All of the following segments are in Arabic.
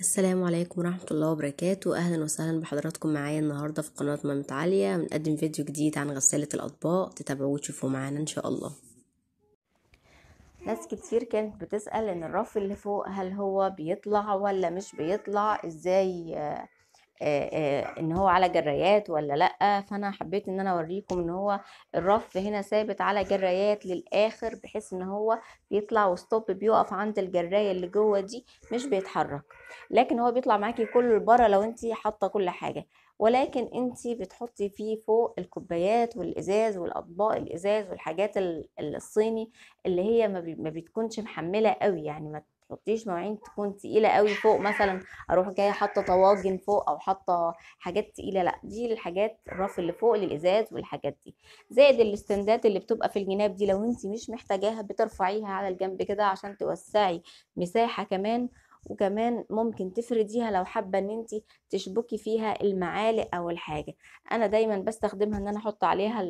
السلام عليكم ورحمة الله وبركاته أهلا وسهلا بحضراتكم معايا النهاردة في قناة مامة عالية بنقدم فيديو جديد عن غسالة الأطباق تتابعوه وتشوفوه معانا إن شاء الله ناس كتير كانت بتسأل إن الرف اللي فوق هل هو بيطلع ولا مش بيطلع إزاي ان هو على جرايات ولا لا فانا حبيت ان انا اوريكم ان هو الرف هنا ثابت على جرايات للاخر بحيث ان هو بيطلع وستوب بيقف عند الجرايه اللي جوه دي مش بيتحرك لكن هو بيطلع معاكي كله لبره لو انت حاطه كل حاجه ولكن انت بتحطي فيه فوق الكوبايات والازاز والاطباق الازاز والحاجات الصيني اللي هي ما بتكونش محمله قوي يعني ما تحطيش مواعين تكون تقيله قوي فوق مثلا اروح جايه حاطه طواجن فوق او حاطه حاجات تقيله لا دي الحاجات الرف اللي فوق للازاز والحاجات دي زائد الاستندات اللي بتبقى في الجناب دي لو انت مش محتاجاها بترفعيها على الجنب كده عشان توسعي مساحه كمان وكمان ممكن تفرديها لو حابه ان انت تشبكي فيها المعالق او الحاجه انا دايما بستخدمها ان انا احط عليها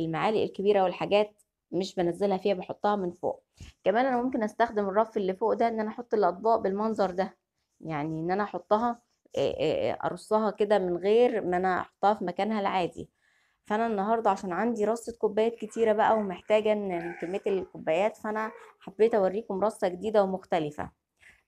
المعالق الكبيره والحاجات مش بنزلها فيها بحطها من فوق كمان انا ممكن استخدم الرف اللي فوق ده ان انا احط الاطباق بالمنظر ده يعني ان انا احطها ارصها كده من غير ما انا احطها في مكانها العادي فانا النهارده عشان عندي رصه كوبايات كتيره بقى ومحتاجه ان كميه الكوبايات فانا حبيت اوريكم رصه جديده ومختلفه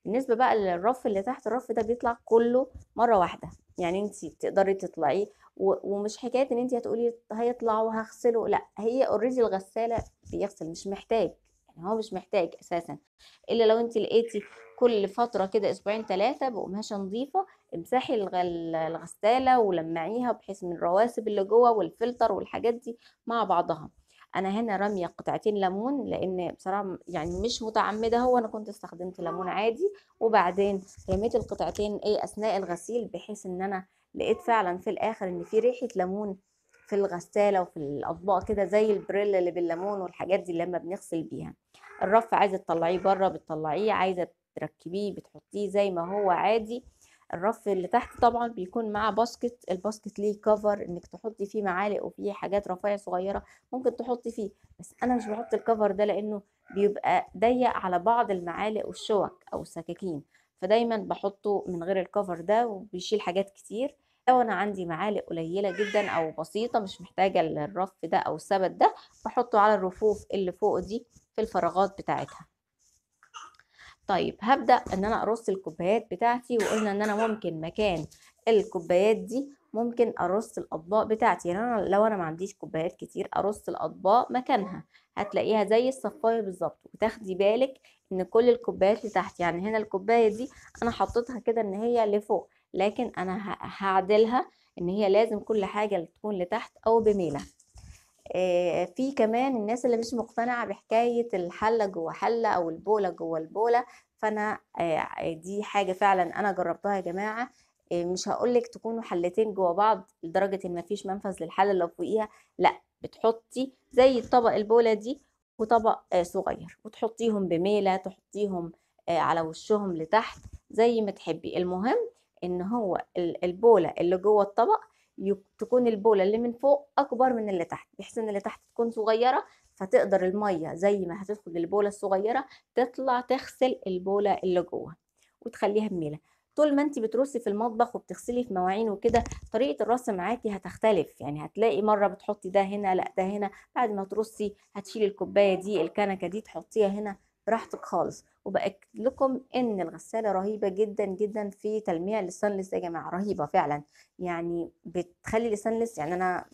بالنسبه بقى للرف اللي تحت الرف ده بيطلع كله مره واحده يعني انت تقدري تطلعيه ومش حكايه ان انت هتقولي هيطلع وهغسله لا هي اوريدي الغساله بيغسل مش محتاج يعني هو مش محتاج اساسا الا لو انت لقيتي كل فتره كده اسبوعين ثلاثه بقماشه نظيفه امسحي الغساله ولمعيها بحيث من الرواسب اللي جوه والفلتر والحاجات دي مع بعضها انا هنا راميه قطعتين ليمون لان بصراحه يعني مش متعمده هو انا كنت استخدمت ليمون عادي وبعدين رميت القطعتين ايه اثناء الغسيل بحيث ان انا لقيت فعلا في الاخر ان في ريحه ليمون في الغساله وفي الاطباق كده زي البريل اللي بالليمون والحاجات دي لما بنغسل بيها الرف عايزه تطلعيه بره بتطلعيه عايزه تركبيه بتحطيه زي ما هو عادي الرف اللي تحت طبعا بيكون مع باسكت الباسكت ليه كفر انك تحطي فيه معالق وفيه حاجات رفايع صغيره ممكن تحطي فيه بس انا مش بحط الكفر ده لانه بيبقى ضيق على بعض المعالق والشوك او السكاكين فدايما بحطه من غير الكفر ده وبيشيل حاجات كتير لو انا عندي معالق قليله جدا او بسيطه مش محتاجه الرف ده او السبت ده بحطه على الرفوف اللي فوق دي في الفراغات بتاعتها طيب هبدأ ان انا ارص الكوبايات بتاعتي وقلنا ان انا ممكن مكان الكوبايات دي ممكن ارص الاطباق بتاعتي يعني انا لو انا ما عنديش كوبايات كتير ارص الاطباق مكانها هتلاقيها زي الصفايه بالظبط وتاخدي بالك ان كل الكوبايات اللي تحت يعني هنا الكوبايه دي انا حطيتها كده ان هي لفوق لكن انا هعدلها ان هي لازم كل حاجه تكون لتحت او بميله آه، في كمان الناس اللي مش مقتنعة بحكاية الحلة جوه حلة أو البولة جوه البولة فأنا آه، دي حاجة فعلا أنا جربتها يا جماعة آه، مش هقولك تكونوا حلتين جوه بعض لدرجة إن مفيش منفذ للحلة اللي فوقيها لأ بتحطي زي طبق البولة دي وطبق صغير وتحطيهم بميلة تحطيهم على وشهم لتحت زي ما تحبي المهم إن هو البولة اللي جوه الطبق تكون البوله اللي من فوق اكبر من اللي تحت بحيث ان اللي تحت تكون صغيره فتقدر الميه زي ما هتدخل البوله الصغيره تطلع تغسل البوله اللي جوه وتخليها بميله طول ما انت بترصي في المطبخ وبتغسلي في مواعين وكده طريقه الرص معاكي هتختلف يعني هتلاقي مره بتحطي ده هنا لا ده هنا بعد ما ترصي هتشيلي الكوبايه دي الكنكه دي تحطيها هنا براحتك خالص وباكد لكم ان الغساله رهيبه جدا جدا في تلميع الستانلس يا جماعه رهيبه فعلا يعني بتخلي الستانلس يعني انا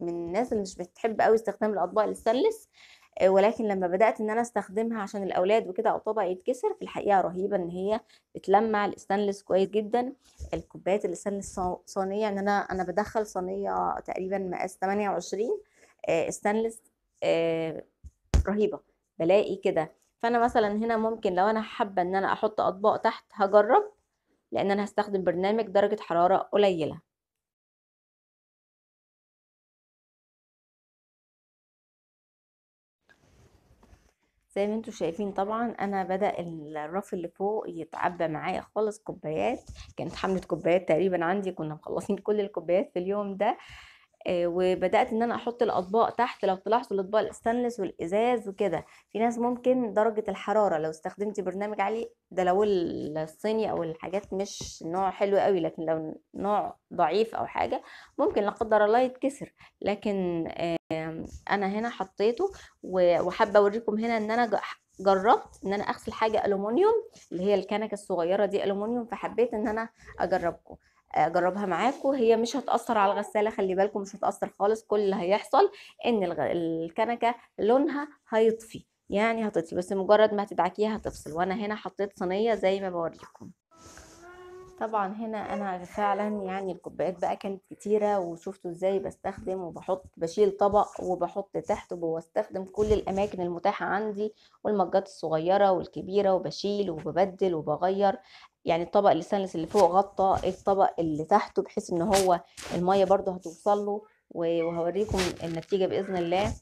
من الناس اللي مش بتحب قوي استخدام الاطباق الستانلس آه، ولكن لما بدات ان انا استخدمها عشان الاولاد وكده او طبق يتكسر في الحقيقه رهيبه ان هي بتلمع الاستانلس كويس جدا الكوبايات الاستانلس صينيه يعني انا انا بدخل صينيه تقريبا مقاس 28 استانلس آه، آه، رهيبه بلاقي كده فانا مثلا هنا ممكن لو انا حابه ان انا احط اطباق تحت هجرب لان انا هستخدم برنامج درجه حراره قليله زي ما انتم شايفين طبعا انا بدا الرف اللي فوق يتعبى معايا خالص كوبايات كانت حمله كوبايات تقريبا عندي كنا مخلصين كل الكوبايات في اليوم ده آه، وبدات ان انا احط الاطباق تحت لو تلاحظوا الاطباق الستانلس والازاز وكده في ناس ممكن درجه الحراره لو استخدمتي برنامج عالي ده لو الصيني او الحاجات مش نوع حلو قوي لكن لو نوع ضعيف او حاجه ممكن لا قدر الله يتكسر لكن انا هنا حطيته وحابه اوريكم هنا ان انا جربت ان انا اغسل حاجه الومنيوم اللي هي الكنكه الصغيره دي الومنيوم فحبيت ان انا اجربكم اجربها معاكم هي مش هتاثر على الغساله خلي بالكم مش هتاثر خالص كل اللي هيحصل ان الكنكه لونها هيطفي يعني هتطفي بس مجرد ما هتدعكيها هتفصل وانا هنا حطيت صينيه زي ما بوريكم طبعا هنا انا فعلا يعني الكوبايات بقى كانت كتيره وشفتوا ازاي بستخدم وبحط بشيل طبق وبحط تحته وبستخدم كل الاماكن المتاحه عندي والمجات الصغيره والكبيره وبشيل وببدل وبغير يعني الطبق الستانلس اللي فوق غطى الطبق اللي تحته بحيث ان هو الميه برده هتوصل له وهوريكم النتيجه باذن الله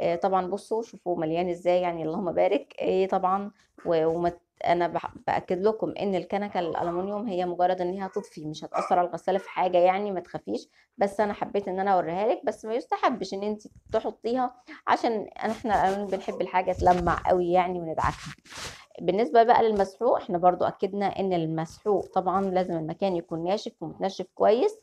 آه، طبعا بصوا شوفوا مليان ازاي يعني اللهم بارك ايه طبعا وانا انا باكد لكم ان الكنكه الالومنيوم هي مجرد ان هي هتطفي مش هتاثر على الغساله في حاجه يعني ما تخافيش بس انا حبيت ان انا اوريها لك بس ما يستحبش ان انت تحطيها عشان احنا الالومنيوم بنحب الحاجه تلمع قوي يعني وندعكها بالنسبة بقى للمسحوق احنا برضو اكدنا ان المسحوق طبعا لازم المكان يكون ناشف ومتنشف كويس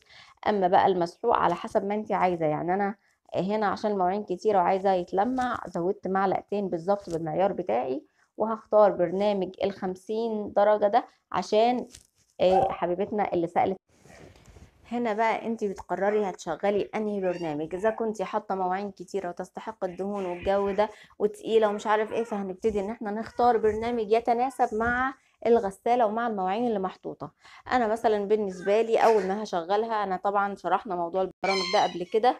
اما بقى المسحوق على حسب ما انت عايزة يعني انا هنا عشان المواعين كتيرة وعايزة يتلمع زودت معلقتين بالظبط بالمعيار بتاعي وهختار برنامج الخمسين درجة ده عشان آه، حبيبتنا اللي سألت هنا بقى انت بتقرري هتشغلي انهي برنامج اذا كنت حاطه مواعين كتيره وتستحق الدهون والجو ده وتقيله ومش عارف ايه فهنبتدي ان احنا نختار برنامج يتناسب مع الغساله ومع المواعين اللي محطوطه انا مثلا بالنسبه لي اول ما هشغلها انا طبعا شرحنا موضوع البرامج ده قبل كده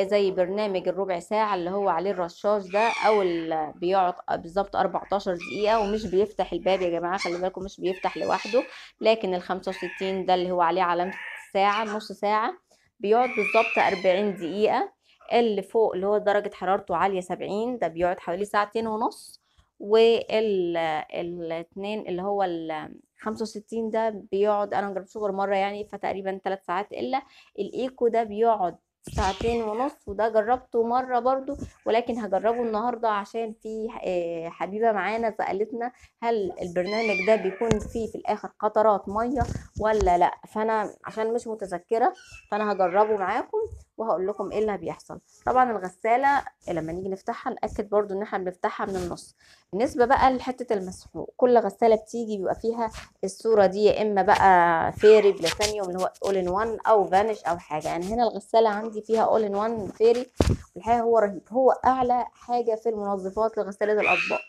زي برنامج الربع ساعه اللي هو عليه الرشاش ده او اللي بيقعد بالظبط 14 دقيقه ومش بيفتح الباب يا جماعه خلي بالكم مش بيفتح لوحده لكن ال 65 ده اللي هو عليه علامه ساعة نص ساعة بيقعد بالظبط 40 دقيقة اللي فوق اللي هو درجة حرارته عالية 70 ده بيقعد حوالي ساعتين ونص والاثنين اللي هو ال 65 ده بيقعد انا جربته صغر مرة يعني فتقريبا 3 ساعات الا الايكو ده بيقعد ساعتين ونص وده جربته مرة برده ولكن هجربه النهاردة عشان في آه، حبيبة معانا سألتنا هل البرنامج ده بيكون فيه في الآخر قطرات مية ولا لا فانا عشان مش متذكره فانا هجربه معاكم وهقول لكم ايه اللي بيحصل طبعا الغساله لما نيجي نفتحها ناكد برضو ان احنا بنفتحها من النص بالنسبه بقى لحته المسحوق كل غساله بتيجي بيبقى فيها الصوره دي يا اما بقى فيري بلاتانيوم اللي هو اول ان وان او فانش او حاجه يعني هنا الغساله عندي فيها اول ان وان فيري والحقيقه هو رهيب هو اعلى حاجه في المنظفات لغساله الاطباق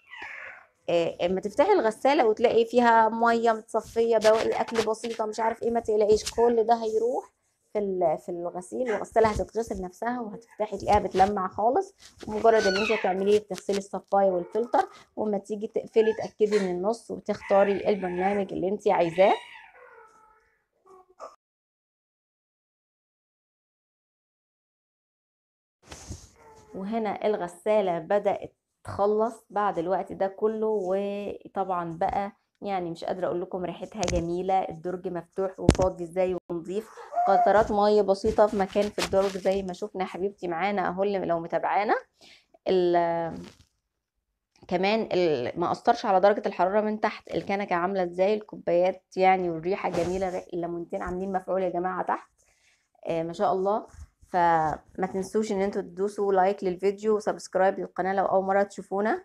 آه، اما تفتحي الغساله وتلاقي فيها ميه متصفيه بواقي اكل بسيطه مش عارف ايه ما تقلقيش كل ده هيروح في في الغسيل الغساله هتتغسل نفسها وهتفتحي تلاقيها بتلمع خالص ومجرد ان انت تعمليه تغسلي الصفايه والفلتر واما تيجي تقفلي تاكدي من النص وتختاري البرنامج اللي انت عايزاه وهنا الغساله بدات تخلص بعد الوقت ده كله وطبعا بقى يعني مش قادرة اقول لكم ريحتها جميلة الدرج مفتوح وفاضي ازاي ونظيف قطرات مية بسيطة في مكان في الدرج زي ما شفنا حبيبتي معانا اهو لو متابعانا كمان ما اثرش على درجه الحراره من تحت الكنكه عامله ازاي الكوبايات يعني والريحه جميله الليمونتين عاملين مفعول يا جماعه تحت آه ما شاء الله فما تنسوش ان انتوا تدوسوا لايك للفيديو وسبسكرايب للقناه لو اول مره تشوفونا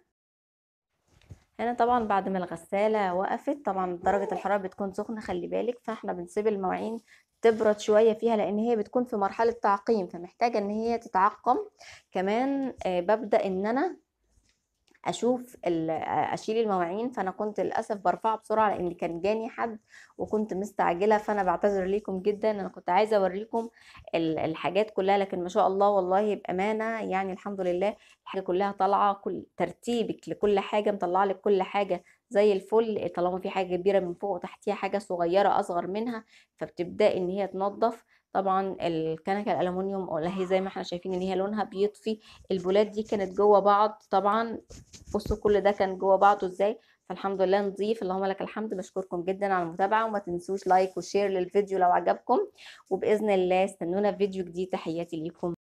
هنا طبعا بعد ما الغساله وقفت طبعا درجه الحراره بتكون سخنه خلي بالك فاحنا بنسيب المواعين تبرد شويه فيها لان هي بتكون في مرحله تعقيم فمحتاجه ان هي تتعقم كمان آه، ببدا ان انا اشوف اشيل المواعين فانا كنت للاسف برفعه بسرعه لان كان جاني حد وكنت مستعجله فانا بعتذر ليكم جدا انا كنت عايزه اوريكم الحاجات كلها لكن ما شاء الله والله بامانه يعني الحمد لله الحاجه كلها طالعه كل ترتيبك لكل حاجه مطلع لك كل حاجه زي الفل طالما في حاجه كبيره من فوق وتحتيها حاجه صغيره اصغر منها فبتبدا ان هي تنظف طبعا الكنكه الالومنيوم ولا زي ما احنا شايفين ان هي لونها بيطفي البولات دي كانت جوه بعض طبعا بصوا كل ده كان جوه بعضه ازاي فالحمد لله نضيف اللهم لك الحمد بشكركم جدا على المتابعه وما تنسوش لايك وشير للفيديو لو عجبكم وباذن الله استنونا في فيديو جديد تحياتي ليكم